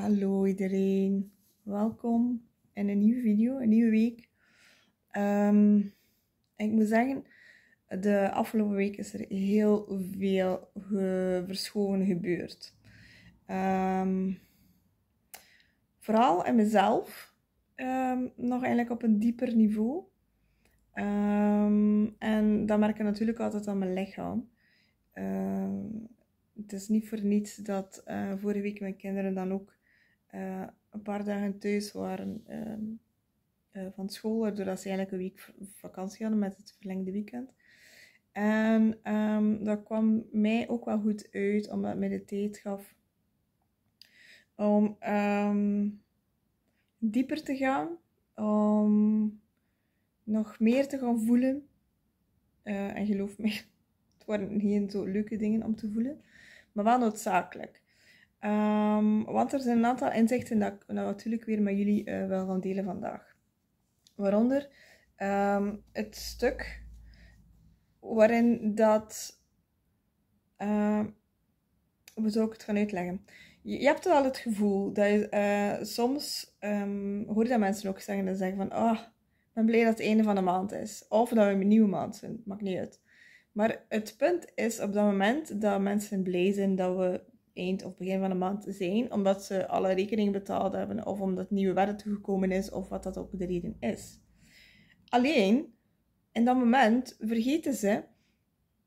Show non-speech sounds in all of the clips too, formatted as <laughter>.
Hallo iedereen, welkom in een nieuwe video, een nieuwe week. Ehm, ik moet zeggen, de afgelopen week is er heel veel verschoven gebeurd. Ehm, vooral in mezelf, ehm, nog eigenlijk op een dieper niveau. en dat merk ik natuurlijk altijd aan mijn lichaam het is niet voor niets dat eh, vorige week mijn kinderen dan ook eh, een paar dagen thuis waren ehm, eh, van school, waardoor ze eigenlijk een week vakantie hadden met het verlengde weekend. En ehm, dat kwam mij ook wel goed uit, omdat het mij de tijd gaf om ehm, dieper te gaan, om nog meer te gaan voelen. Eh, en geloof me, <laughs> het waren geen zo leuke dingen om te voelen, maar wel noodzakelijk. Ehm, want er zijn een aantal inzichten dat ik natuurlijk weer met jullie eh, wil gaan delen vandaag. Waaronder ehm, het stuk waarin dat. Uh, hoe zou ik het gaan uitleggen? Je, hebt wel het gevoel dat je eh, soms um, hoor je dat mensen ook zeggen, en zeggen van ah, oh, ik ben blij dat het einde van de maand is. Of dat we een nieuwe maand zijn, maakt niet uit. Maar het punt is op dat moment dat mensen blij zijn dat we eind of begin van de maand zijn, omdat ze alle rekeningen betaald hebben of omdat nieuwe wetten toegekomen is of wat dat ook de reden is. Alleen, in dat moment vergeten ze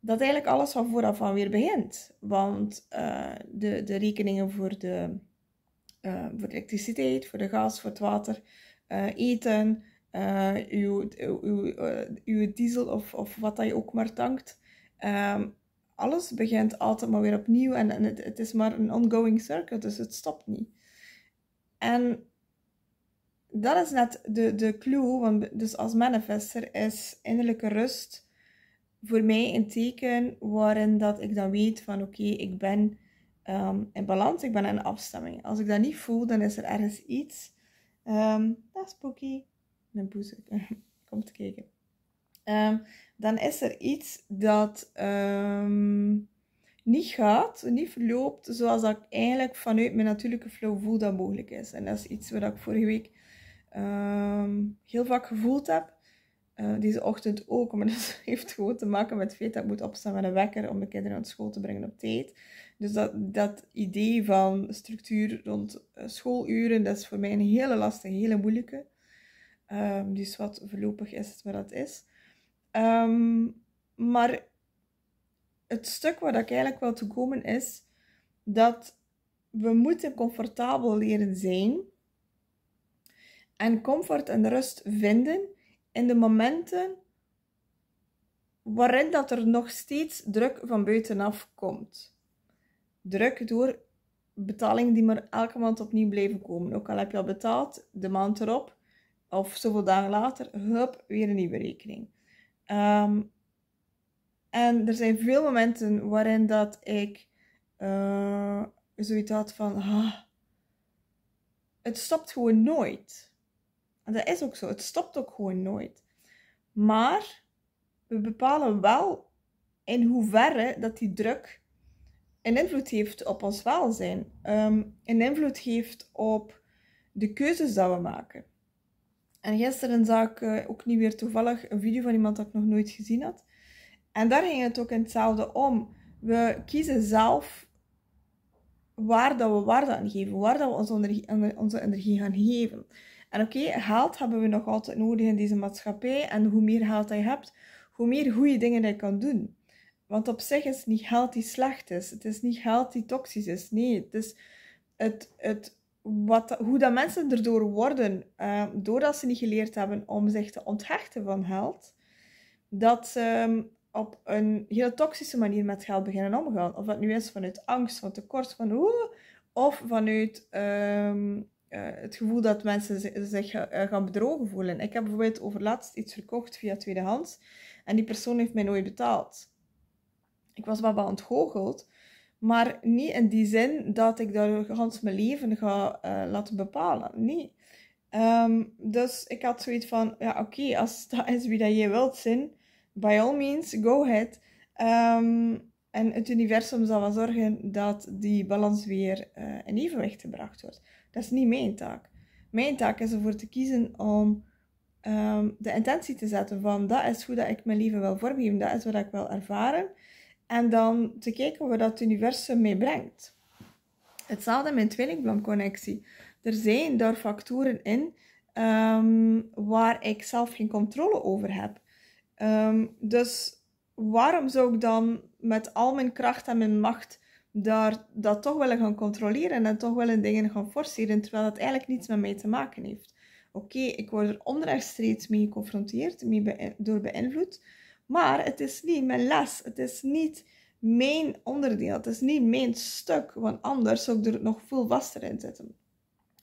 dat eigenlijk alles van vooraf aan weer begint. Want eh, de, de rekeningen voor de, eh, voor elektriciteit, voor de gas, voor het water, eh, eten, uw, uw, uw, uw, diesel of, of wat dat je ook maar tankt. Ehm, alles begint altijd maar weer opnieuw en, en het, het is maar een ongoing circle, dus het stopt niet. En dat is net de, de clue, dus als manifester is innerlijke rust voor mij een teken waarin dat ik dan weet van oké, ik ben ehm, in balans, ik ben in afstemming. Als ik dat niet voel, dan is er ergens iets. Um, dat is spooky. Mijn <laughs> kom komt kijken. Ehm, dan is er iets dat ehm, niet gaat, niet verloopt zoals ik eigenlijk vanuit mijn natuurlijke flow voel dat mogelijk is. En dat is iets wat ik vorige week ehm, heel vaak gevoeld heb. Eh, deze ochtend ook, maar <laughs> dat heeft gewoon te maken met het feit dat ik moet opstaan met een wekker om de kinderen naar school te brengen op tijd. Dus dat, dat idee van structuur rond eh, schooluren, dat is voor mij een hele lastige, hele moeilijke. Um, dus wat voorlopig is het maar dat is. Ehm, maar het stuk waar ik eigenlijk wil te komen is dat we moeten comfortabel leren zijn en comfort en rust vinden in de momenten waarin dat er nog steeds druk van buitenaf komt. Druk door betaling die maar elke maand opnieuw blijven komen. Ook al heb je al betaald, de maand erop of zoveel dagen later, hup, weer een nieuwe rekening. Ehm, en er zijn veel momenten waarin dat ik eh, zoiets had van, ah, het stopt gewoon nooit. En dat is ook zo, het stopt ook gewoon nooit. Maar we bepalen wel in hoeverre dat die druk een invloed heeft op ons welzijn, ehm, een invloed heeft op de keuzes dat we maken. En gisteren zag ik eh, ook niet weer toevallig een video van iemand dat ik nog nooit gezien had. En daar ging het ook in hetzelfde om. We kiezen zelf waar dat we waarde aan geven, waar dat we onze energie, onze energie gaan geven. En oké, okay, geld hebben we nog altijd nodig in deze maatschappij. En hoe meer geld hij je hebt, hoe meer goede dingen hij je kan doen. Want op zich is het niet geld die slecht is. Het is niet geld die toxisch is. Nee, het is het, het wat, hoe dat mensen erdoor worden, ehm, doordat ze niet geleerd hebben om zich te onthechten van geld, dat ze ehm, op een hele toxische manier met geld beginnen omgaan. Of dat nu is vanuit angst, van tekort, van hoe, of vanuit ehm, eh, het gevoel dat mensen zich eh, gaan bedrogen voelen. Ik heb bijvoorbeeld over laatst iets verkocht via tweedehands en die persoon heeft mij nooit betaald. Ik was wel wat ontgoocheld, maar niet in die zin dat ik daar gans mijn leven ga eh, laten bepalen. Nee. Ehm, dus ik had zoiets van, ja oké, als dat is wie dat je wilt zijn, by all means, go ahead. Ehm, en het universum zal wel zorgen dat die balans weer eh, in evenwicht gebracht wordt. Dat is niet mijn taak. Mijn taak is ervoor te kiezen om ehm, de intentie te zetten van dat is hoe dat ik mijn leven wil vormgeven, dat is wat ik wil ervaren. En dan te kijken waar dat universum mee brengt. Hetzelfde met tweelingblomconnectie. Er zijn daar factoren in ehm, waar ik zelf geen controle over heb. Ehm, dus waarom zou ik dan met al mijn kracht en mijn macht daar, dat toch willen gaan controleren en toch willen dingen gaan forceren, terwijl dat eigenlijk niets met mij te maken heeft? Oké, ik word er onrechtstreeks mee geconfronteerd, mee door beïnvloed, maar het is niet mijn les. Het is niet mijn onderdeel. Het is niet mijn stuk. Want anders zou ik er nog veel vaster in zitten.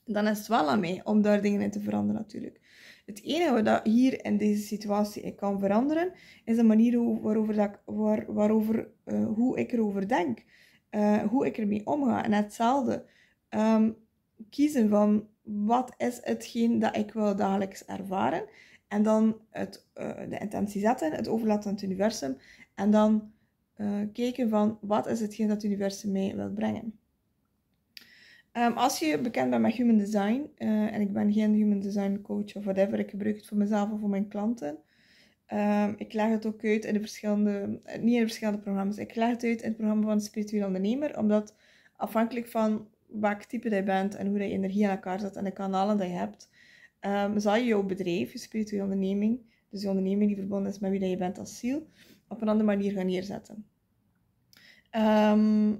Dan is het wel aan mij om daar dingen in te veranderen natuurlijk. Het enige wat ik hier in deze situatie ik kan veranderen, is de manier waarover, dat waar, waarover eh, hoe ik erover denk. Eh, hoe ik ermee omga. En hetzelfde. Ehm, kiezen van wat is hetgeen dat ik wil dagelijks ervaren en dan het, eh, de intentie zetten, het overlaten aan het universum. En dan eh, kijken van wat is hetgeen dat het universum mee wil brengen. Ehm, als je bekend bent met human design, eh, en ik ben geen human design coach of whatever, ik gebruik het voor mezelf of voor mijn klanten. Ehm, ik leg het ook uit in de verschillende, niet in verschillende programma's, ik leg het uit in het programma van de spirituele ondernemer, omdat afhankelijk van welk type je bent en hoe je energie aan elkaar zet en de kanalen die je hebt, zal ehm, je jouw bedrijf, je spirituele onderneming, dus je onderneming die verbonden is met wie dat je bent als ziel, op een andere manier gaan neerzetten. Ehm,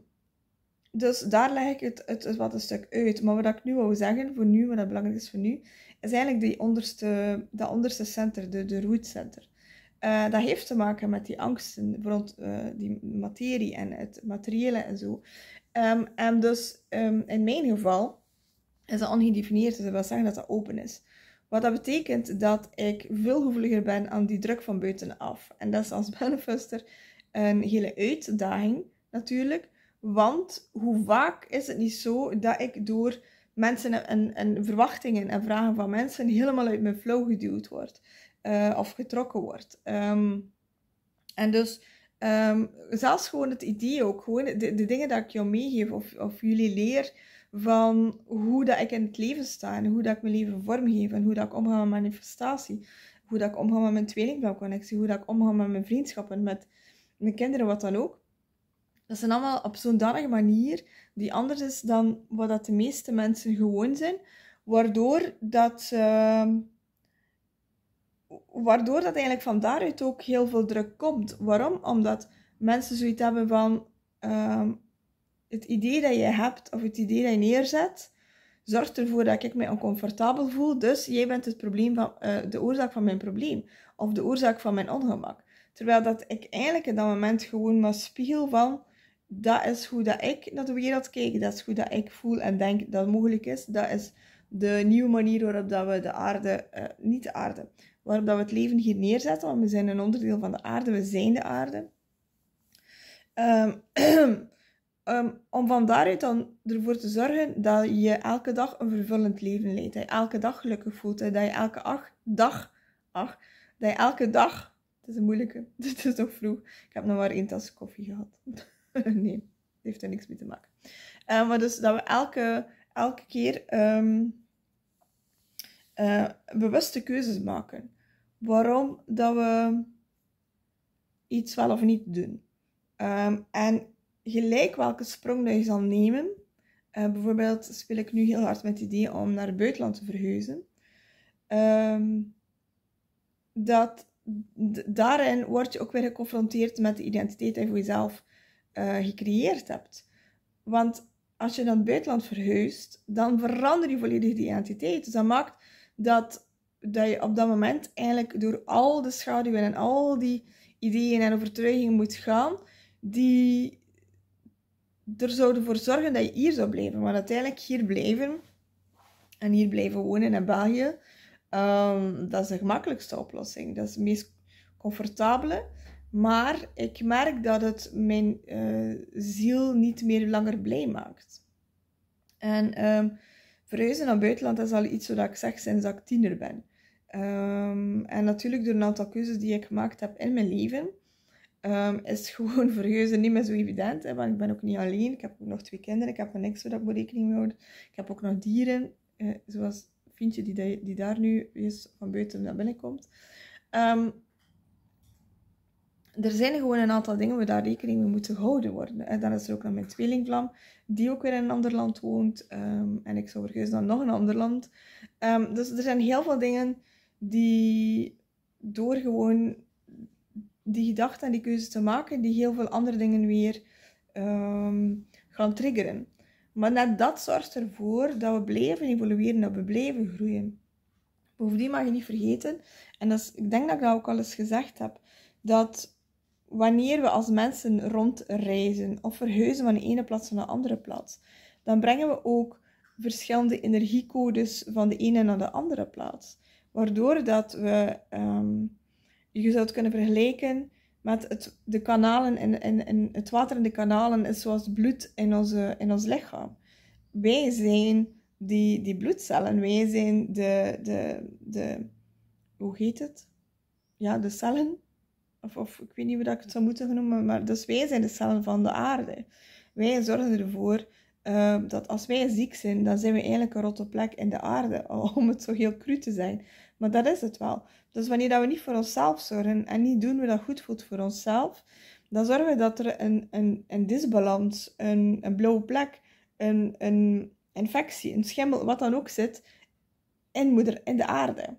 dus daar leg ik het, het, wat een stuk uit. Maar wat ik nu wou zeggen, voor nu, wat belangrijk is voor nu, is eigenlijk die onderste, dat onderste center, de, de root center. Eh, dat heeft te maken met die angsten rond uh, die materie en het materiële en zo. Ehm, en dus in mijn geval is dat ongedefinieerd, dus dat wil zeggen dat dat open is. Wat dat betekent dat ik veel gevoeliger ben aan die druk van buitenaf. En dat is als <laughs> benefister een hele uitdaging natuurlijk. Want hoe vaak is het niet zo dat ik door mensen en, verwachtingen en vragen van mensen helemaal uit mijn flow geduwd word eh, of getrokken word. Ehm, en dus ehm, zelfs gewoon het idee ook, gewoon de, de dingen dat ik jou meegeef of, of jullie leer van hoe dat ik in het leven sta en hoe dat ik mijn leven vormgeef en hoe dat ik omga met manifestatie, hoe dat ik omga met mijn tweelingbouwconnectie, hoe dat ik omga met mijn vriendschappen, met mijn kinderen, wat dan ook. Dat zijn allemaal op zo'n danige manier die anders is dan wat dat de meeste mensen gewoon zijn, waardoor dat, ehm, waardoor dat eigenlijk van daaruit ook heel veel druk komt. Waarom? Omdat mensen zoiets hebben van... Ehm, het idee dat je hebt of het idee dat je neerzet, zorgt ervoor dat ik mij oncomfortabel voel. Dus jij bent het probleem van, eh, de oorzaak van mijn probleem of de oorzaak van mijn ongemak. Terwijl dat ik eigenlijk in dat moment gewoon maar spiegel van dat is hoe dat ik naar de wereld kijk, dat is hoe dat ik voel en denk dat mogelijk is. Dat is de nieuwe manier waarop dat we de aarde, eh, niet de aarde, waarop dat we het leven hier neerzetten, want we zijn een onderdeel van de aarde, we zijn de aarde. Um, <clears throat> Ehm, om van daaruit dan ervoor te zorgen dat je elke dag een vervullend leven leidt. Dat je elke dag gelukkig voelt. Dat je elke ach, dag, ach, dat je elke dag, het is een moeilijke, <laughs> het is nog vroeg. Ik heb nog maar één tas koffie gehad. <laughs> nee, het heeft er niks mee te maken. Ehm, maar dus dat we elke, elke keer um, bewuste keuzes maken. Waarom dat we iets wel of niet doen. en gelijk welke sprong dat je zal nemen. Eh, bijvoorbeeld speel ik nu heel hard met het idee om naar het buitenland te verhuizen. Ehm, dat daarin word je ook weer geconfronteerd met de identiteit die je voor jezelf eh, gecreëerd hebt. Want als je naar het buitenland verhuist, dan verander je volledig die identiteit. Dus dat maakt dat, dat je op dat moment eigenlijk door al de schaduwen en al die ideeën en overtuigingen moet gaan, die er zouden voor zorgen dat je hier zou blijven. maar uiteindelijk hier blijven en hier blijven wonen in België, ehm, dat is de gemakkelijkste oplossing. Dat is het meest comfortabele. Maar ik merk dat het mijn eh, ziel niet meer langer blij maakt. En um, verhuizen naar buitenland is al iets wat ik zeg sinds ik tiener ben. Ehm, en natuurlijk door een aantal keuzes die ik gemaakt heb in mijn leven. Ehm, is gewoon <laughs> vergeuzen niet meer zo evident. Hè, want ik ben ook niet alleen. Ik heb ook nog twee kinderen. Ik heb een niks waar ik moet rekening mee houden. Ik heb ook nog dieren. Eh, zoals Fientje die, die daar nu is van buiten naar binnen komt. Ehm, er zijn gewoon een aantal dingen waar daar rekening mee moeten gehouden worden. En dan is er ook nog mijn tweelingvlam, die ook weer in een ander land woont. Ehm, en ik zou verhuizen dan nog een ander land. dus er zijn heel veel dingen die door gewoon die gedachte en die keuze te maken die heel veel andere dingen weer ehm, gaan triggeren. Maar net dat zorgt ervoor dat we blijven evolueren, dat we blijven groeien. Bovendien mag je niet vergeten, en dat is, ik denk dat ik dat ook al eens gezegd heb, dat wanneer we als mensen rondreizen of verhuizen van de ene plaats naar de andere plaats, dan brengen we ook verschillende energiecodes van de ene naar de andere plaats. Waardoor dat we ehm, je zou het kunnen vergelijken met het, de kanalen en, het water in de kanalen is zoals bloed in, onze, in ons lichaam. Wij zijn die, die bloedcellen, wij zijn de, de, de, hoe heet het? Ja, de cellen. Of, of ik weet niet hoe dat ik het zou moeten noemen, maar dus wij zijn de cellen van de aarde. Wij zorgen ervoor eh, dat als wij ziek zijn, dan zijn we eigenlijk een rotte plek in de aarde, <laughs> om het zo heel cru te zijn. Maar dat is het wel. Dus wanneer dat we niet voor onszelf zorgen en niet doen we dat goed voelt voor onszelf, dan zorgen we dat er een, een, een disbalans, een, een blauwe plek, een, een infectie, een schimmel, wat dan ook zit, in moeder, in de aarde.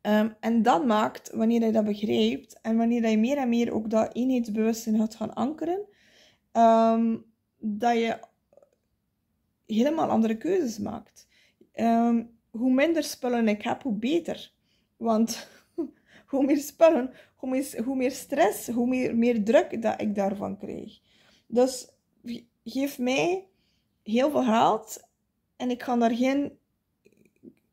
Ehm, en dat maakt, wanneer je dat begrijpt en wanneer je meer en meer ook dat eenheidsbewustzijn gaat gaan ankeren, ehm, dat je helemaal andere keuzes maakt. Ehm, hoe minder spullen ik heb, hoe beter. Want <laughs> hoe meer spullen, hoe meer, hoe meer stress, hoe meer, meer druk dat ik daarvan krijg. Dus geef mij heel veel geld en ik ga daar geen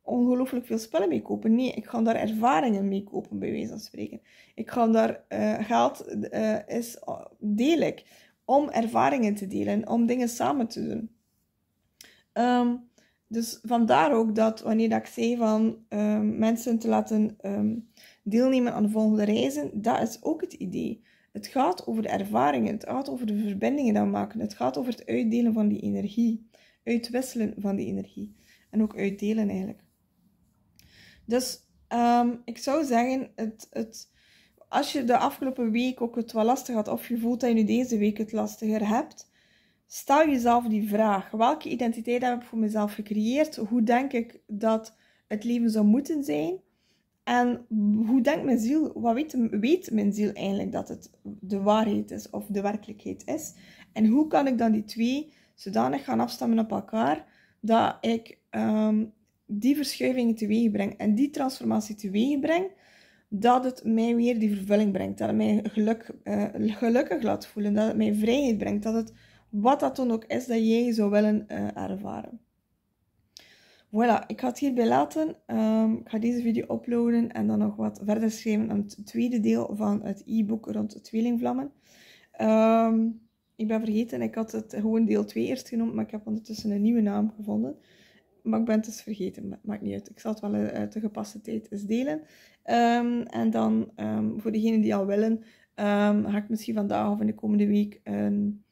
ongelooflijk veel spullen mee kopen. Nee, ik ga daar ervaringen mee kopen, bij wijze van spreken. Ik ga daar eh, geld eh, is, eh, deel ik om ervaringen te delen, om dingen samen te doen. Ehm, dus vandaar ook dat wanneer dat ik zei van ehm, mensen te laten ehm, deelnemen aan de volgende reizen, dat is ook het idee. Het gaat over de ervaringen, het gaat over de verbindingen dat we maken, het gaat over het uitdelen van die energie, uitwisselen van die energie en ook uitdelen eigenlijk. Dus ehm, ik zou zeggen, het, het, als je de afgelopen week ook het wat lastig had of je voelt dat je nu deze week het lastiger hebt, stel jezelf die vraag. Welke identiteit heb ik voor mezelf gecreëerd? Hoe denk ik dat het leven zou moeten zijn? En hoe denkt mijn ziel? Wat weet, weet mijn ziel eigenlijk dat het de waarheid is of de werkelijkheid is? En hoe kan ik dan die twee zodanig gaan afstemmen op elkaar dat ik ehm, die verschuivingen teweeg breng en die transformatie teweeg breng, dat het mij weer die vervulling brengt, dat het mij geluk, eh, gelukkig laat voelen, dat het mij vrijheid brengt, dat het wat dat dan ook is dat jij zou willen eh, ervaren. Voilà, ik ga het hierbij laten. Ehm, ik ga deze video uploaden en dan nog wat verder schrijven aan het tweede deel van het e-book rond tweelingvlammen. Um, ik ben vergeten, ik had het gewoon deel 2 eerst genoemd, maar ik heb ondertussen een nieuwe naam gevonden. Maar ik ben het dus vergeten, maakt niet uit. Ik zal het wel eh, uit de gepaste tijd eens delen. Ehm, en dan voor degenen die al willen, ga ik misschien vandaag of in de komende week een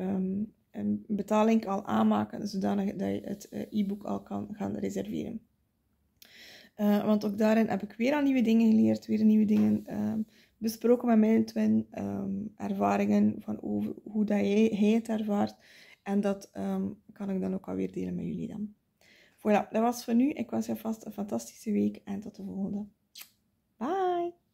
um, een betaling al aanmaken, zodat dat je het eh, e-book al kan gaan reserveren. Uh, want ook daarin heb ik weer al nieuwe dingen geleerd, weer nieuwe dingen ehm, besproken met mijn twin, ehm, ervaringen van over, hoe dat jij, hij het ervaart. En dat kan ik dan ook alweer delen met jullie dan. Voilà, dat was voor nu. Ik wens je vast een fantastische week en tot de volgende. Bye!